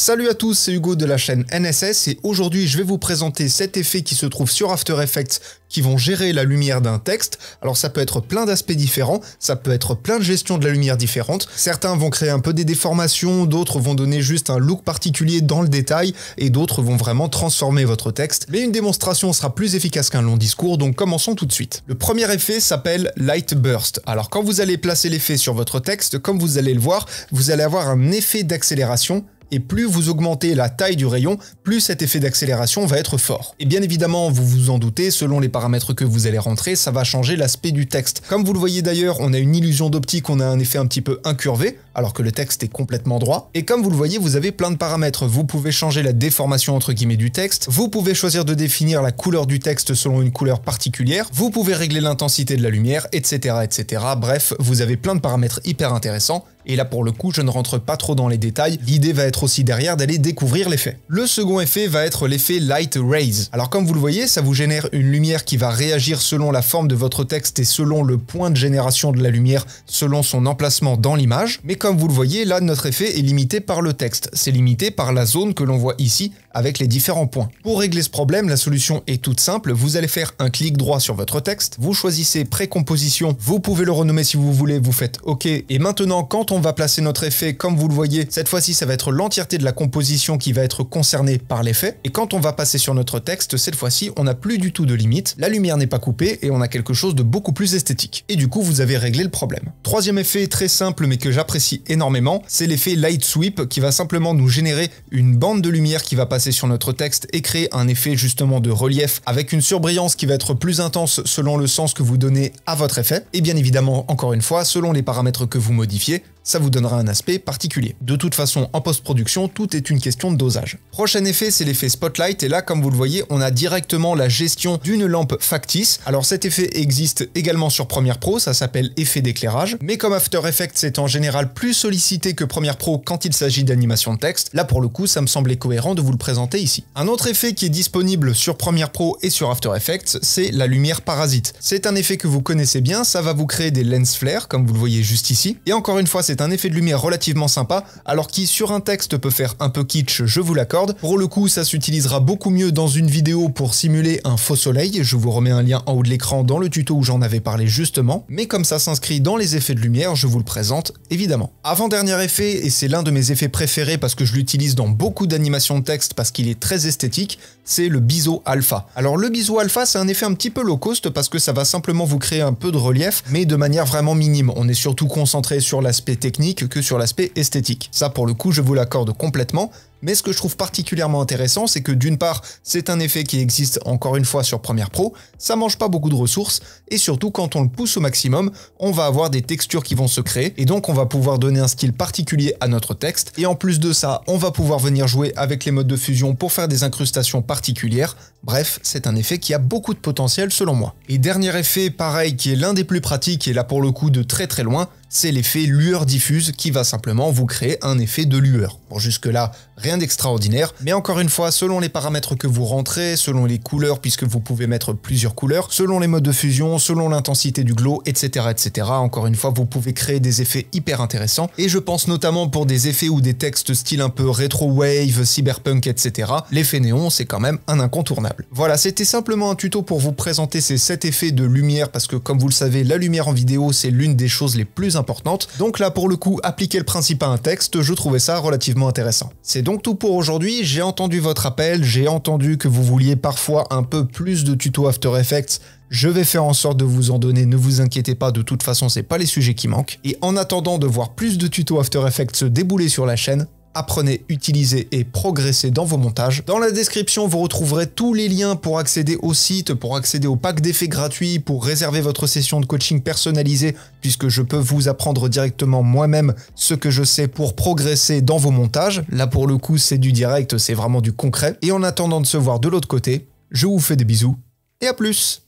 Salut à tous, c'est Hugo de la chaîne NSS et aujourd'hui je vais vous présenter cet effet qui se trouve sur After Effects qui vont gérer la lumière d'un texte. Alors ça peut être plein d'aspects différents, ça peut être plein de gestion de la lumière différente. Certains vont créer un peu des déformations, d'autres vont donner juste un look particulier dans le détail et d'autres vont vraiment transformer votre texte. Mais une démonstration sera plus efficace qu'un long discours, donc commençons tout de suite. Le premier effet s'appelle Light Burst. Alors quand vous allez placer l'effet sur votre texte, comme vous allez le voir, vous allez avoir un effet d'accélération et plus vous augmentez la taille du rayon, plus cet effet d'accélération va être fort. Et bien évidemment, vous vous en doutez, selon les paramètres que vous allez rentrer, ça va changer l'aspect du texte. Comme vous le voyez d'ailleurs, on a une illusion d'optique, on a un effet un petit peu incurvé, alors que le texte est complètement droit. Et comme vous le voyez, vous avez plein de paramètres. Vous pouvez changer la déformation entre guillemets du texte, vous pouvez choisir de définir la couleur du texte selon une couleur particulière, vous pouvez régler l'intensité de la lumière, etc. etc. Bref, vous avez plein de paramètres hyper intéressants et là pour le coup, je ne rentre pas trop dans les détails, l'idée va être aussi derrière d'aller découvrir l'effet. Le second effet va être l'effet Light Rays. Alors comme vous le voyez, ça vous génère une lumière qui va réagir selon la forme de votre texte et selon le point de génération de la lumière, selon son emplacement dans l'image. Mais comme vous le voyez, là notre effet est limité par le texte, c'est limité par la zone que l'on voit ici avec les différents points. Pour régler ce problème, la solution est toute simple, vous allez faire un clic droit sur votre texte, vous choisissez précomposition, vous pouvez le renommer si vous voulez, vous faites OK, et maintenant quand on on va placer notre effet, comme vous le voyez, cette fois-ci, ça va être l'entièreté de la composition qui va être concernée par l'effet. Et quand on va passer sur notre texte, cette fois-ci, on n'a plus du tout de limite, la lumière n'est pas coupée et on a quelque chose de beaucoup plus esthétique. Et du coup, vous avez réglé le problème. Troisième effet, très simple mais que j'apprécie énormément, c'est l'effet Light Sweep qui va simplement nous générer une bande de lumière qui va passer sur notre texte et créer un effet justement de relief avec une surbrillance qui va être plus intense selon le sens que vous donnez à votre effet. Et bien évidemment, encore une fois, selon les paramètres que vous modifiez, ça vous donnera un aspect particulier. De toute façon, en post-production, tout est une question de dosage. Prochain effet, c'est l'effet Spotlight, et là, comme vous le voyez, on a directement la gestion d'une lampe factice. Alors cet effet existe également sur Premiere Pro, ça s'appelle effet d'éclairage, mais comme After Effects est en général plus sollicité que Premiere Pro quand il s'agit d'animation de texte, là pour le coup, ça me semblait cohérent de vous le présenter ici. Un autre effet qui est disponible sur Premiere Pro et sur After Effects, c'est la lumière parasite. C'est un effet que vous connaissez bien, ça va vous créer des lens flares, comme vous le voyez juste ici, et encore une fois, c'est un effet de lumière relativement sympa, alors qui sur un texte peut faire un peu kitsch, je vous l'accorde. Pour le coup, ça s'utilisera beaucoup mieux dans une vidéo pour simuler un faux soleil, je vous remets un lien en haut de l'écran dans le tuto où j'en avais parlé justement, mais comme ça s'inscrit dans les effets de lumière, je vous le présente évidemment. Avant-dernier effet, et c'est l'un de mes effets préférés parce que je l'utilise dans beaucoup d'animations de texte parce qu'il est très esthétique, c'est le biseau alpha. Alors le biseau alpha, c'est un effet un petit peu low cost parce que ça va simplement vous créer un peu de relief, mais de manière vraiment minime. On est surtout concentré sur l'aspect technique que sur l'aspect esthétique. Ça pour le coup je vous l'accorde complètement, mais ce que je trouve particulièrement intéressant, c'est que d'une part, c'est un effet qui existe encore une fois sur Premiere Pro, ça mange pas beaucoup de ressources, et surtout quand on le pousse au maximum, on va avoir des textures qui vont se créer, et donc on va pouvoir donner un style particulier à notre texte, et en plus de ça, on va pouvoir venir jouer avec les modes de fusion pour faire des incrustations particulières, bref, c'est un effet qui a beaucoup de potentiel selon moi. Et dernier effet, pareil, qui est l'un des plus pratiques, et là pour le coup de très très loin, c'est l'effet lueur diffuse qui va simplement vous créer un effet de lueur. Bon jusque là, d'extraordinaire. Mais encore une fois, selon les paramètres que vous rentrez, selon les couleurs, puisque vous pouvez mettre plusieurs couleurs, selon les modes de fusion, selon l'intensité du glow, etc., etc. Encore une fois, vous pouvez créer des effets hyper intéressants. Et je pense notamment pour des effets ou des textes style un peu rétro wave, cyberpunk, etc. L'effet néon, c'est quand même un incontournable. Voilà, c'était simplement un tuto pour vous présenter ces 7 effets de lumière, parce que comme vous le savez, la lumière en vidéo, c'est l'une des choses les plus importantes. Donc là, pour le coup, appliquer le principe à un texte, je trouvais ça relativement intéressant. C'est donc donc tout pour aujourd'hui. J'ai entendu votre appel, j'ai entendu que vous vouliez parfois un peu plus de tutos After Effects. Je vais faire en sorte de vous en donner, ne vous inquiétez pas, de toute façon c'est pas les sujets qui manquent. Et en attendant de voir plus de tutos After Effects se débouler sur la chaîne, apprenez, utilisez et progressez dans vos montages. Dans la description, vous retrouverez tous les liens pour accéder au site, pour accéder au pack d'effets gratuits, pour réserver votre session de coaching personnalisée, puisque je peux vous apprendre directement moi-même ce que je sais pour progresser dans vos montages. Là, pour le coup, c'est du direct, c'est vraiment du concret. Et en attendant de se voir de l'autre côté, je vous fais des bisous et à plus